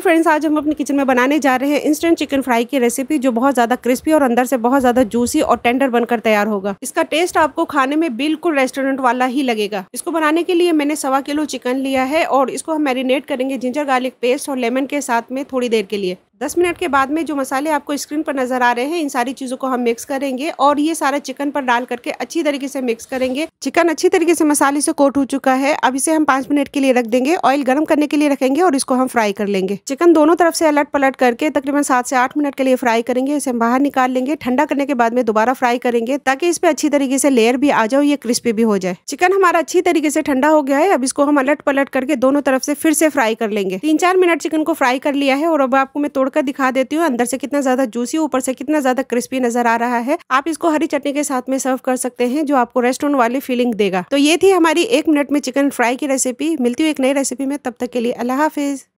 hello friends आज हम अपने किचन में बनाने जा रहे हैं इंस्टेंट चिकन फ्राई की रेसिपी जो बहुत ज़्यादा क्रिस्पी और अंदर से बहुत ज़्यादा जूसी और टेंडर बनकर तैयार होगा इसका टेस्ट आपको खाने में बिल्कुल रेस्टोरेंट वाला ही लगेगा इसको बनाने के लिए मैंने सवा किलो चिकन लिया है और इसको हम मैरिनेट करेंगे जिंजर गार्लिक पेस्ट और लेमन के साथ में थोड़ी देर के लिए दस मिनट के बाद में जो मसाले आपको स्क्रीन पर नज़र आ रहे हैं इन सारी चीज़ों को हम मिक्स करेंगे और ये सारा चिकन पर डाल करके अच्छी तरीके से मिक्स करेंगे चिकन अच्छी तरीके से मसाले से कोट हो चुका है अब इसे हम पांच मिनट के लिए रख देंगे ऑयल गर्म करने के लिए रखेंगे और इसको हम फ्राई कर लेंगे चिकन दोनों तरफ से अलट पलट करके तकरीबन सात से आठ मिनट के लिए फ्राई करेंगे इसे हम बाहर निकाल लेंगे ठंडा करने के बाद में दोबारा फ्राई करेंगे ताकि इस पर अच्छी तरीके से लेयर भी आ जाओ ये क्रिस्पी भी हो जाए चिकन हमारा अच्छी तरीके से ठंडा हो गया है अब इसको हम अलट पलट करके दोनों तरफ से फिर से फ्राई कर लेंगे तीन चार मिनट चिकन को फ्राई कर लिया है और अब आपको मैं तोड़कर दिखा देती हूँ अंदर से कितना ज्यादा जूसी ऊपर से कितना ज्यादा क्रिस्पी नजर आ रहा है आप इसको हरी चटनी के साथ में सर्व कर सकते हैं जो आपको रेस्टोरेंट वाली फीलिंग देगा तो ये थी हमारी एक मिनट में चिकन फ्राई की रेसिपी मिलती हूँ एक नई रेसिपी में तब तक के लिए अल्लाह हाफिज